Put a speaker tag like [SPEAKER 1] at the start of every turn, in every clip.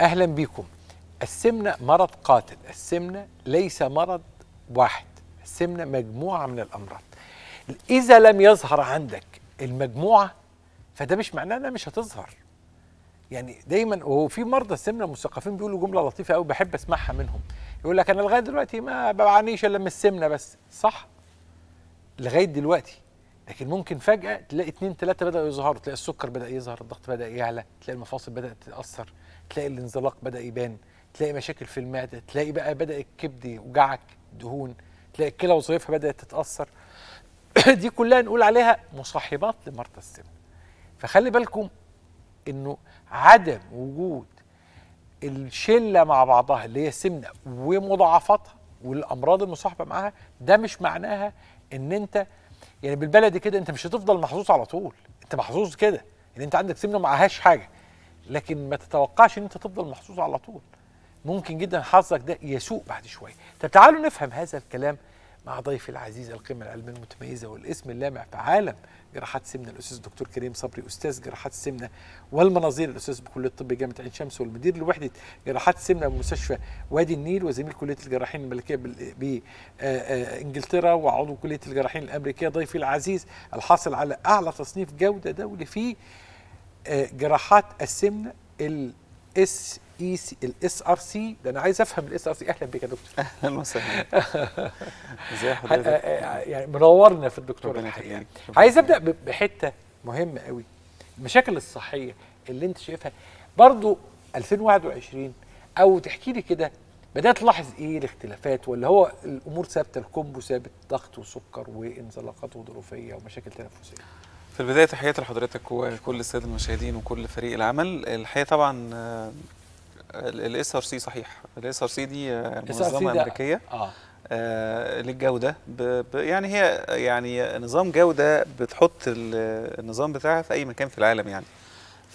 [SPEAKER 1] اهلا بيكم السمنه مرض قاتل السمنه ليس مرض واحد السمنه مجموعه من الامراض اذا لم يظهر عندك المجموعه فده مش معناه انها مش هتظهر يعني دايما وفي مرضى السمنه مثقفين بيقولوا جمله لطيفه قوي بحب اسمعها منهم يقول لك انا لغايه دلوقتي ما بعانيش الا من السمنه بس صح لغايه دلوقتي لكن ممكن فجأة تلاقي اثنين ثلاثه بدأوا يظهروا تلاقي السكر بدأ يظهر الضغط بدأ يعلى تلاقي المفاصل بدأت تتأثر تلاقي الانزلاق بدأ يبان تلاقي مشاكل في المعدة تلاقي بقى بدأ الكبد يوجعك دهون تلاقي الكلى وظيفها بدأت تتأثر دي كلها نقول عليها مصاحبات لمرضى السمنة فخلي بالكم انه عدم وجود الشله مع بعضها اللي هي السمنه ومضاعفاتها والامراض المصاحبه معاها ده مش معناها ان انت يعني بالبلدي كده انت مش هتفضل محظوظ على طول انت محظوظ كده ان يعني انت عندك سمنه معهاش حاجه لكن ما تتوقعش ان انت تفضل محظوظ على طول ممكن جدا حظك ده يسوء بعد شويه تعالوا نفهم هذا الكلام مع ضيفي العزيز القيمة العلمية المتميزة والاسم اللامع في عالم جراحات سمنة الأستاذ الدكتور كريم صبري أستاذ جراحات السمنة والمناظير الأستاذ بكلية الطب جامعة عين شمس والمدير لوحدة جراحات السمنة بمستشفى وادي النيل وزميل كلية الجراحين الملكية بإنجلترا آه، آه، وعضو كلية الجراحين الأمريكية ضيفي العزيز الحاصل على أعلى تصنيف جودة دولي في آه، جراحات السمنة الاس اي سي الاس ار سي ده انا عايز افهم الاس ار سي اهلا بك يا دكتور اهلا وسهلا ازي حضرتك آه، آه، يعني منورنا في الدكتور الحقيقه عايز ابدا بحته مهمه قوي المشاكل الصحيه اللي انت شايفها برضو 2021 او تحكي لي كده بدات تلاحظ ايه الاختلافات ولا هو الامور ثابته الكومبو ثابت ضغط وسكر وانزلاقات غضروفيه ومشاكل تنفسيه
[SPEAKER 2] في البدايه تحياتي لحضرتك وكل الساده المشاهدين وكل فريق العمل الحقيقه طبعا آه، الاس ار سي صحيح الاس ار سي دي آه، منظمه امريكيه آه. آه للجوده ب... ب... يعني هي يعني نظام جوده بتحط النظام بتاعها في اي مكان في العالم يعني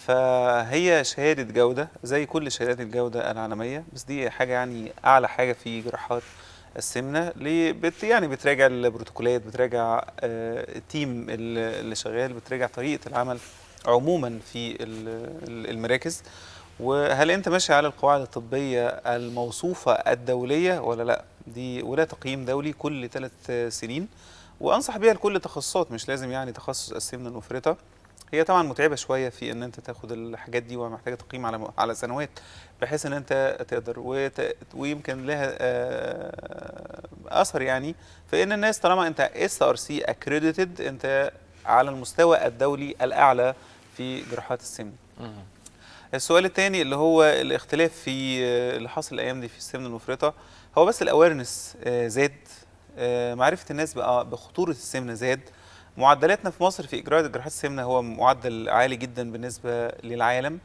[SPEAKER 2] فهي شهاده جوده زي كل شهادات الجوده العالميه بس دي حاجه يعني اعلى حاجه في جراحات السمنه ليه بت يعني بتراجع البروتوكولات بتراجع آه التيم اللي شغال بتراجع طريقه العمل عموما في المراكز وهل انت ماشي على القواعد الطبيه الموصوفه الدوليه ولا لا دي ولا تقييم دولي كل ثلاث سنين وانصح بيها لكل تخصصات مش لازم يعني تخصص السمنه المفرطه هي طبعا متعبه شويه في ان انت تاخد الحاجات دي ومحتاجه تقييم على على سنوات بحيث ان انت تقدر وت... ويمكن لها آه، اثر يعني في ان الناس طالما انت اس ار سي اكريديتد انت على المستوى الدولي الاعلى في جراحات السمنه. السؤال الثاني اللي هو الاختلاف في آه، اللي حاصل الايام دي في السمنه المفرطه هو بس الاويرنس آه، زاد آه، معرفه الناس بقى بخطوره السمنه زاد معدلاتنا في مصر في اجراءات جراحات السمنه هو معدل عالي جدا بالنسبه للعالم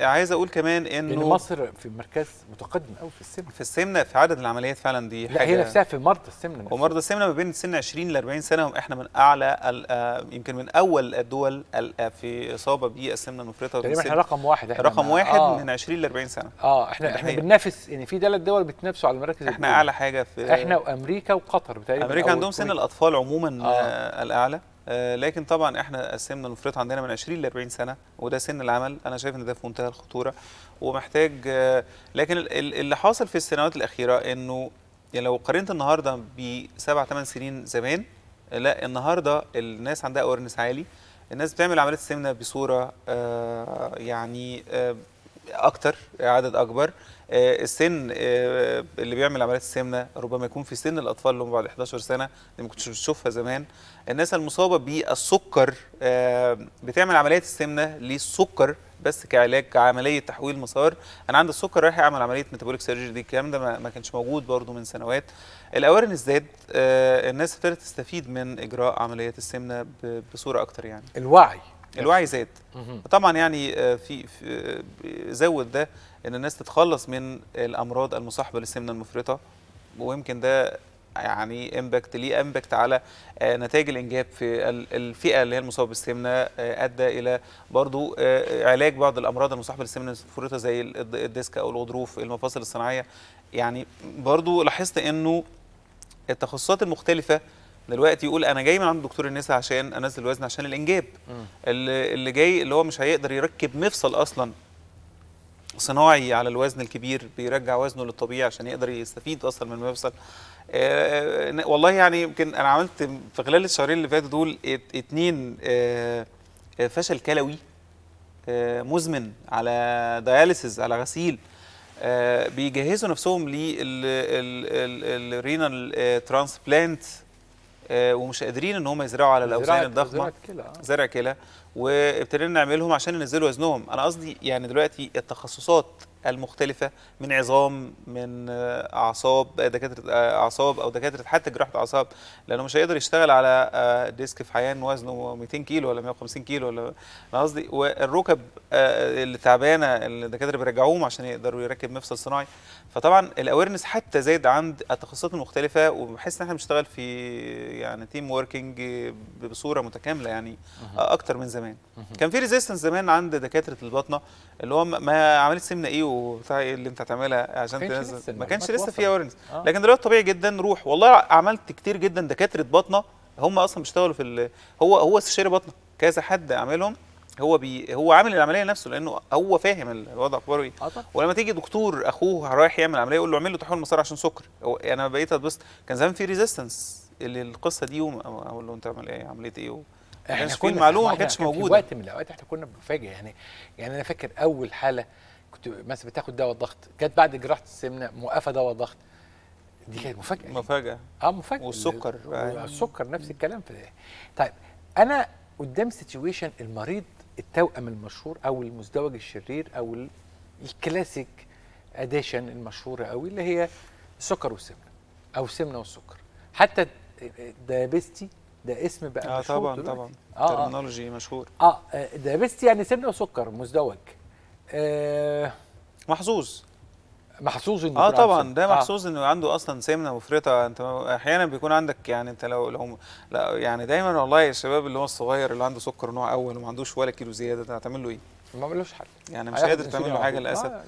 [SPEAKER 2] عايز اقول كمان انه ان مصر
[SPEAKER 1] في مركز متقدم قوي في السمنه
[SPEAKER 2] في السمنه في عدد العمليات فعلا دي لا حاجة هي نفسها في
[SPEAKER 1] مرضى السمنه نفسها.
[SPEAKER 2] ومرضى السمنه ما بين سن 20 ل 40 سنه هم احنا من اعلى آه، يمكن من اول الدول آه، في اصابه بالسمنه المفرطه تقريبا احنا رقم واحد احنا رقم واحد آه من 20 ل 40 سنه اه احنا احنا يعني
[SPEAKER 1] بننافس يعني في ثلاث دول بتنافسوا على المراكز احنا الدول. اعلى حاجه في احنا وامريكا وقطر بتقريبا امريكا عندهم سن
[SPEAKER 2] الاطفال عموما آه الاعلى آه، لكن طبعا احنا قسمنا المفرط عندنا من 20 ل 40 سنه وده سن العمل انا شايف ان ده في منتهى الخطوره ومحتاج آه، لكن اللي حاصل في السنوات الاخيره انه يعني لو قارنت النهارده بسبع ثمان سنين زمان لا النهارده الناس عندها اورنس عالي الناس بتعمل عمليات السمنه بصوره آه، يعني اكتر عدد اكبر آه، السن آه، اللي بيعمل عمليات السمنه ربما يكون في سن الاطفال اللي هم بعد 11 سنه اللي ما كنتش بتشوفها زمان الناس المصابه بالسكر آه، بتعمل عمليات السمنه للسكر بس كعلاج كعمليه تحويل مسار انا عندي السكر رايح اعمل عمليه ميتابوليك سيرجري دي الكلام ده ما كانش موجود برده من سنوات الاورن زاد الناس ابتدت تستفيد من اجراء عمليات السمنه بصوره اكتر يعني الوعي يعني الوعي زاد طبعا يعني آه، في, في آه، زود ده ان الناس تتخلص من الامراض المصاحبه للسمنه المفرطه ويمكن ده يعني امباكت ليه امباكت على آه، نتائج الانجاب في الفئه اللي هي المصابه بالسمنه ادى الى برضو علاج بعض الامراض المصاحبه للسمنه المفرطه زي الديسك او الغضروف المفاصل الصناعيه يعني برضو لاحظت انه التخصصات المختلفه دلوقتي يقول انا جاي من عند دكتور النساء عشان انزل وزن عشان الانجاب اللي, اللي جاي اللي هو مش هيقدر يركب مفصل اصلا صناعي على الوزن الكبير بيرجع وزنه للطبيعي عشان يقدر يستفيد اصلا من المفصل آه والله يعني يمكن انا عملت في خلال الشهرين اللي فاتوا دول اتنين آه،, آه فشل كلوي آه مزمن على دياليسز على غسيل آه، بيجهزوا نفسهم للرينال ترانسبلانت آه، ومش قادرين ان هم يزرعوا على الاوزان الضخمه آه. زرع كلى وابتدينا نعملهم عشان ينزلوا وزنهم انا قصدي يعني دلوقتي التخصصات المختلفه من عظام من اعصاب دكاتره آه، اعصاب او دكاتره حتى جراحه اعصاب لانه مش هيقدر يشتغل على آه، ديسك في حيان وزنه 200 كيلو ولا 150 كيلو ولا انا قصدي والركب آه، اللي تعبانه الدكاتره بيرجعوهم عشان يقدروا يركب مفصل صناعي فطبعا الاويرنس حتى زايد عند التخصصات المختلفه وبحس ان احنا بنشتغل في يعني تيم وركينج بصوره متكامله يعني اكتر من زمان كان في ريزيستنس زمان عند دكاتره الباطنه اللي هو ما عملت سمنه ايه وبتاع ايه اللي انت هتعملها عشان تنزل ما كانش لسه في اويرنس آه. لكن دلوقتي طبيعي جدا روح والله عملت كتير جدا دكاتره بطنه هم اصلا بيشتغلوا في هو هو استشاري بطنه كذا حد عاملهم هو بي هو عامل العمليه نفسه لانه هو فاهم الوضع اخباره اه ايه ولما تيجي دكتور اخوه رايح يعمل عمليه يقول له اعمل له تحويل مسار عشان سكر انا بقيت اتبسط كان زمان في ريزيستنس اللي القصه دي اقول له انت عامل ايه عمليه ايه احنا كنا معلومه ما كانتش موجوده في وقت
[SPEAKER 1] من الاوقات احنا كنا بنفاجئ يعني يعني انا فاكر اول حاله كنت مثلا بتاخد دواء ضغط جت بعد جراحه السمنه موقفه دواء ضغط دي كانت مفاجاه مفاجاه اه مفاجاه والسكر السكر نفس الكلام في ده. طيب انا قدام سيتويشن المريض التوأم المشهور او المزدوج الشرير او الكلاسيك اديشن المشهوره قوي اللي هي سكر وسمنه او سمنه وسكر حتى دايابيستي ده اسم بقى آه مشهور طبعا دلوقتي. طبعا آه ترمينولوجي آه. مشهور اه دايابيستي يعني سمنه وسكر مزدوج آه محظوظ محظوظ انه اه طبعا ده آه. محظوظ
[SPEAKER 2] آه. انه عنده اصلا سمنه مفرطه انت احيانا بيكون عندك يعني انت لو لو لا يعني دايما والله الشباب اللي هو الصغير اللي عنده سكر نوع اول وما عندوش ولا كيلو زياده هتعمل له ايه؟ ما بعملوش حاجه يعني مش قادر تعمل له حاجه للاسف آه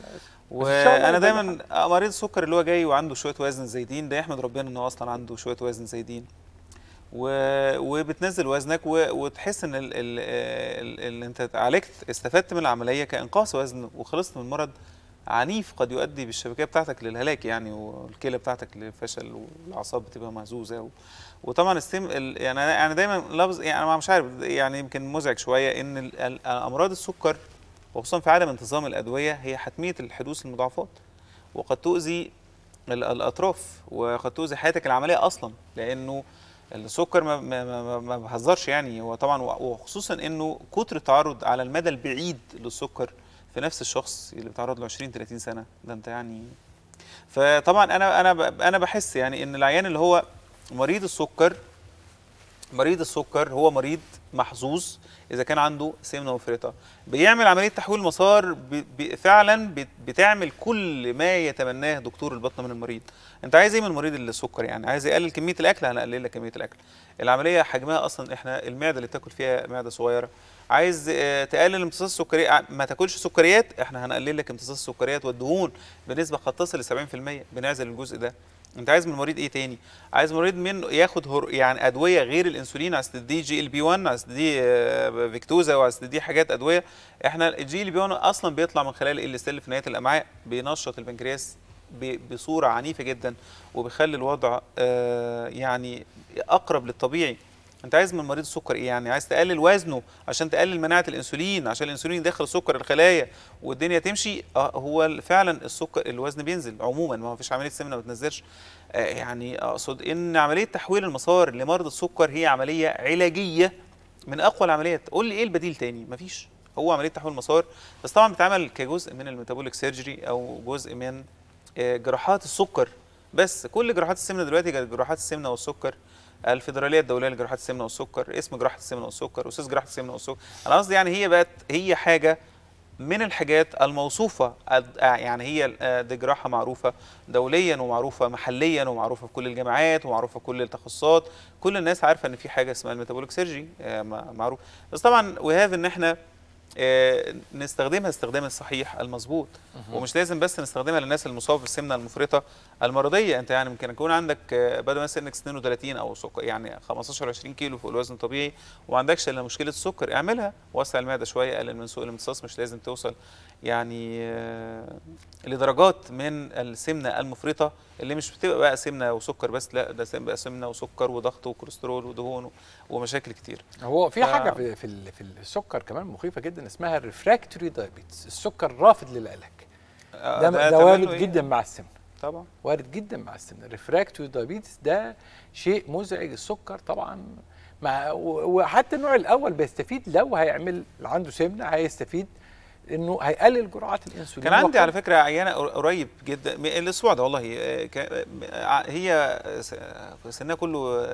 [SPEAKER 2] وانا دايما آه، مريض السكر اللي هو جاي وعنده شويه وزن زايدين ده يحمد ربنا ان هو اصلا عنده شويه وزن زايدين وبتنزل وزنك وتحس ان ال ال ال انت عالجت استفدت من العمليه كانقاص وزن وخلصت من مرض عنيف قد يؤدي بالشبكيه بتاعتك للهلاك يعني والكلى بتاعتك للفشل والاعصاب بتبقى مهزوزه و... وطبعا السم ال... يعني انا دايما لفظ يعني انا مش عارف يعني يمكن مزعج شويه ان ال... ال... امراض السكر وخصوصا في عدم انتظام الادويه هي حتميه الحدوث المضاعفات وقد تؤذي الاطراف وقد تؤذي حياتك العمليه اصلا لانه السكر ما ما ما بهزرش يعني هو طبعا وخصوصا انه كتر التعرض على المدى البعيد للسكر في نفس الشخص اللي بيتعرض له 20 30 سنه ده انت يعني فطبعا انا انا انا بحس يعني ان العيان اللي هو مريض السكر مريض السكر هو مريض محظوظ اذا كان عنده سمنه مفرطه بيعمل عمليه تحويل مسار فعلا بتعمل كل ما يتمناه دكتور البطن من المريض انت عايز ايه من مريض السكر يعني عايز يقلل كميه الاكل هنقلل لك كميه الاكل العمليه حجمها اصلا احنا المعده اللي بتاكل فيها معده صغيره عايز آه، تقلل امتصاص السكريات آه، ما تاكلش سكريات احنا هنقلل لك امتصاص السكريات والدهون بنسبه قد تصل ل 70% بنعزل الجزء ده انت عايز من المريض ايه تاني عايز مريض منه ياخد هر... يعني ادويه غير الانسولين اصل دي جي ال بي 1 اصل دي آه، فيكتوزا وعايز دي حاجات ادويه احنا الجي ال بي 1 اصلا بيطلع من خلال ال سيل في نهايه الامعاء بينشط البنكرياس بصوره عنيفه جدا وبيخلي الوضع آه، يعني اقرب للطبيعي انت عايز من مريض السكر ايه يعني عايز تقلل وزنه عشان تقلل مناعه الانسولين عشان الانسولين يدخل سكر الخلايا والدنيا تمشي آه هو فعلا السكر الوزن بينزل عموما ما فيش عمليه سمنه ما بتنزلش آه يعني اقصد ان عمليه تحويل المسار لمرض السكر هي عمليه علاجيه من اقوى العمليات قول لي ايه البديل تاني ما فيش هو عمليه تحويل المسار بس طبعا بتعمل كجزء من الميتابوليك سيرجري او جزء من آه جراحات السكر بس كل جراحات السمنه دلوقتي جراحات السمنه والسكر الفيدراليه الدوليه لجراحه السمنه والسكر اسم جراحه السمنه والسكر اسس جراحه السمنه والسكر انا قصدي يعني هي بقت هي حاجه من الحاجات الموصوفه يعني هي آه، دي جراحه معروفه دوليا ومعروفه محليا ومعروفه في كل الجامعات ومعروفه في كل التخصصات كل الناس عارفه ان في حاجه اسمها الميتابوليك سيرجي آه، معروف بس طبعا وهذا ان احنا آه، نستخدمها استخدام الصحيح المظبوط ومش لازم بس نستخدمها للناس المصابه بالسمنه المفرطه المرضيه انت يعني ممكن يكون عندك آه، بدل ما سنك 32 او سكر يعني 15 20 كيلو فوق الوزن الطبيعي وما عندكش الا مشكله السكر اعملها وسع المعده شويه قلل من سوء الامتصاص مش لازم توصل يعني آه، لدرجات من السمنه المفرطه اللي مش بتبقى بقى سمنه وسكر بس لا ده بقى سمنه وسكر وضغط وكوليسترول ودهون ومشاكل كتير
[SPEAKER 1] هو في ف... حاجه في في السكر كمان مخيفه جدا اسمها الريفراكتوري دايابيتس السكر الرافض للعلاج آه، ده, ده, ده وارد إيه؟ جدا مع السمنه طبعا وارد جدا مع السمنه الريفراكتوري دايابيتس ده شيء مزعج السكر طبعا مع وحتى النوع الاول بيستفيد لو هيعمل عنده سمنه هيستفيد انه هيقلل جرعات الانسولين كان عندي على فكره
[SPEAKER 2] عيانه قريب جدا الاسبوع ده والله آه، آه، هي آه، سنها كله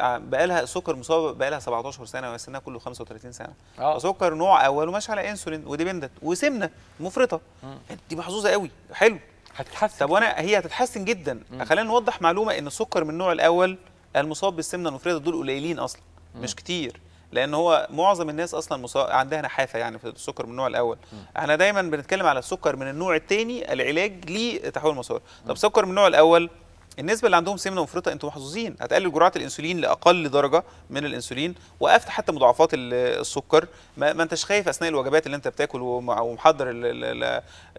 [SPEAKER 2] بقى لها سكر مصابه بقى لها 17 سنه وسنها كله 35 سنه آه. سكر نوع اول وماشي على انسولين وديبندنت وسمنه مفرطه دي محظوظه قوي حلو هتتحسن طب وانا هي هتتحسن جدا خلينا نوضح معلومه ان السكر من النوع الاول المصاب بالسمنه المفرطه دول قليلين اصلا مش كتير لان هو معظم الناس اصلا عندها نحافه يعني في السكر من النوع الاول م. احنا دايما بنتكلم على السكر من النوع الثاني العلاج لتحول المسار طب سكر من النوع الاول النسبة اللي عندهم سمنة مفرطة انتم محظوظين هتقلل جرعة الانسولين لأقل درجة من الانسولين وقفت حتى مضاعفات السكر ما, ما انتش خايف أثناء الوجبات اللي انت بتاكل ومحضر الـ الـ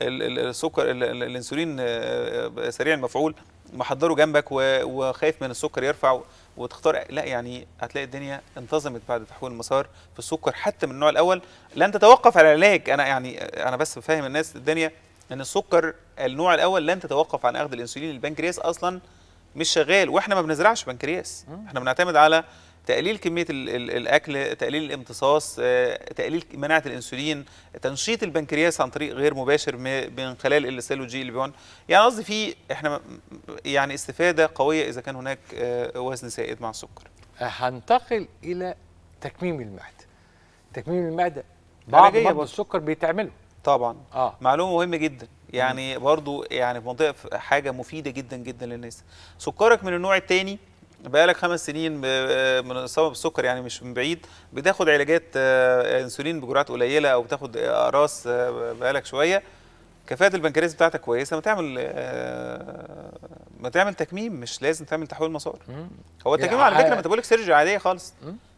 [SPEAKER 2] الـ السكر الانسولين آه، سريع المفعول محضره جنبك وخايف من السكر يرفع وتختار لا يعني هتلاقي الدنيا انتظمت بعد تحويل المسار في السكر حتى من النوع الاول لن تتوقف على العلاج انا يعني انا بس بفهم الناس الدنيا ان السكر النوع الاول لن تتوقف عن اخذ الانسولين البنكرياس اصلا مش شغال واحنا ما بنزرعش بنكرياس احنا بنعتمد على تقليل كميه الاكل تقليل الامتصاص آه، تقليل مناعه الانسولين تنشيط البنكرياس عن طريق غير مباشر من خلال السيلو جي البيون يعني قصدي في احنا يعني استفاده قويه اذا كان هناك آه، وزن سائد مع السكر هنتقل الى تكميم المعده
[SPEAKER 1] تكميم المعده بعض مرضى السكر بيتعمله طبعا
[SPEAKER 2] آه. معلومه مهمه جدا يعني برضو يعني في منطقه حاجه مفيده جدا جدا للناس سكرك من النوع الثاني بقالك خمس سنين من بالسكر يعني مش من بعيد بتاخد علاجات آه، انسولين بجرعات قليله او بتاخد اقراص آه، آه، بقالك شويه كفاءه البنكرياس بتاعتك كويسه ما تعمل ما تعمل تكميم مش لازم تعمل تحويل مسار هو التكميم يعني على فكره ميتابوليك سيرجري عاديه خالص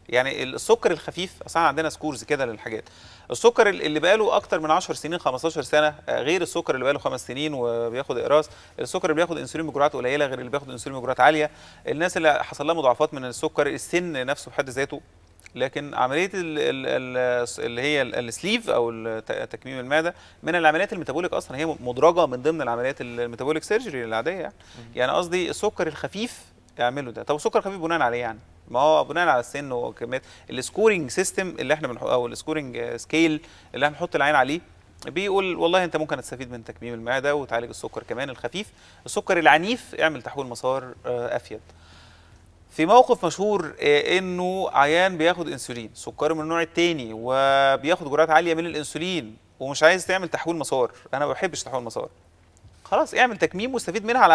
[SPEAKER 2] يعني السكر الخفيف اصل عندنا سكورز كده للحاجات السكر اللي بقاله اكتر من 10 سنين 15 سنه آه، غير السكر اللي بقاله خمس سنين وبياخد اقراص السكر اللي بياخد انسولين بجرعات قليله غير اللي بياخد انسولين بجرعات عاليه الناس اللي حصل لها مضاعفات من السكر السن نفسه بحد ذاته لكن عمليه اللي هي السليف او تكميم المعده من العمليات الميتابوليك اصلا هي مدرجه من ضمن العمليات الميتابوليك سيرجري العاديه يعني يعني قصدي السكر الخفيف اعمله ده طب السكر الخفيف بناء عليه يعني ما هو بناء على السن وكميات السكورنج سيستم اللي احنا بنحط او السكورنج سكيل آه، اللي هنحط العين عليه بيقول والله انت ممكن تستفيد من تكميم المعده وتعالج السكر كمان الخفيف السكر العنيف اعمل تحويل مسار آه، افيد في موقف مشهور آه، انه عيان بياخد انسولين سكره من النوع الثاني وبياخد جرعات عاليه من الانسولين ومش عايز تعمل تحويل مسار انا ما بحبش تحويل مسار خلاص اعمل تكميم واستفيد منها على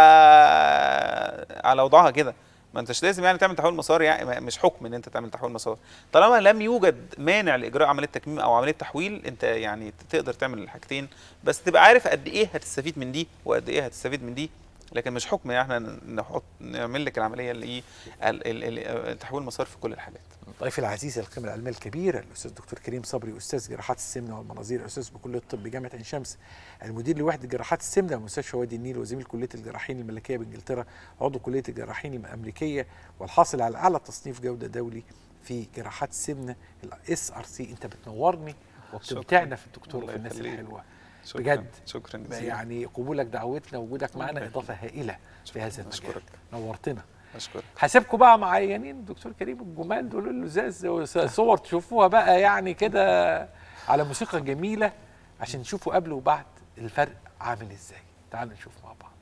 [SPEAKER 2] على وضعها كده ما انتش لازم يعني تعمل تحويل مسار يعني مش حكم ان انت تعمل تحويل مسار طالما لم يوجد مانع لاجراء عمليه تكميم او عمليه تحويل انت يعني تقدر تعمل الحاجتين بس تبقى عارف قد ايه هتستفيد من دي وقد ايه هتستفيد من دي لكن مش حكم يعني احنا نحط نعمل لك العمليه اللي ايه، تحويل المسار في كل الحالات.
[SPEAKER 1] ضيفي طيب، العزيز القيمه العلميه الكبيره الاستاذ الدكتور كريم صبري استاذ جراحات السمنه والمناظير استاذ بكليه الطب بجامعه عين شمس المدير لوحده جراحات السمنه مستشفى وادي النيل وزميل كليه الجراحين الملكيه بانجلترا عضو كليه الجراحين الامريكيه والحاصل على اعلى تصنيف جوده دولي في جراحات السمنه الاس ار سي انت بتنورني وبتمتعنا في الدكتور في الناس الحلوه. شكرا بجد شكرا جزيلا يعني قبولك دعوتنا ووجودك معنا اضافه هائله في هذا المجال أشكرك. نورتنا أشكرك هسيبكم بقى معينين دكتور كريم الجمال دول اللزاز صور تشوفوها بقى يعني كده على موسيقى جميله عشان تشوفوا قبل وبعد الفرق عامل ازاي تعالوا نشوف مع بعض